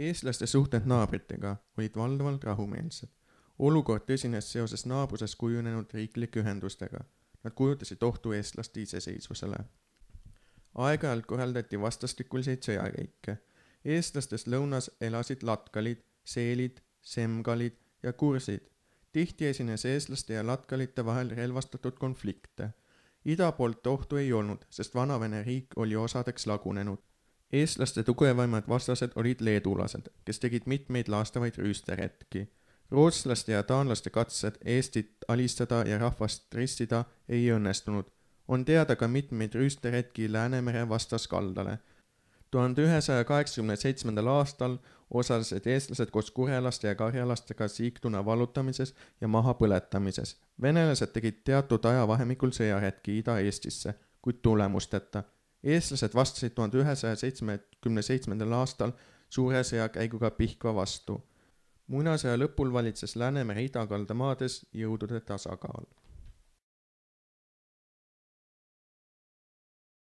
eestlaste suhted naabritega olid valdavalt rahumeelsed. olukord tõsines seoses naabruses kujunenud riiklike ühendustega. Nad kujutasid ohtu eestlaste iseseisvusele. aeg-ajalt korraldati vastastikuliseid sõjakäike. eestlastest lõunas elasid latkalid, seelid, semgalid ja kursid. tihti esines eestlaste ja latkalite vahel relvastatud konflikte. ida poolt ohtu ei olnud, sest Vanavene riik oli osadeks lagunenud eestlaste tugevamad vastased olid leedulased, kes tegid mitmeid laastavaid rüüsteretki. rootslaste ja taanlaste katsed Eestit alistada ja rahvast ristida ei õnnestunud. on teada ka mitmeid rüüsteretki Läänemere vastaskaldale. tuhande ühesaja kaheksakümne seitsmendal aastal osalesid eestlased koos kurelaste ja karjalastega siigtuna vallutamises ja mahapõletamises. venelased tegid teatud ajavahemikul sõjaretki Ida-Eestisse, kuid tulemusteta eestlased vastasid tuhande ühesaja seitsmekümne seitsmendal aastal suure sõjakäiguga Pihkva vastu. munasõja lõpul valitses Läänemere idakalda maades jõudude tasakaal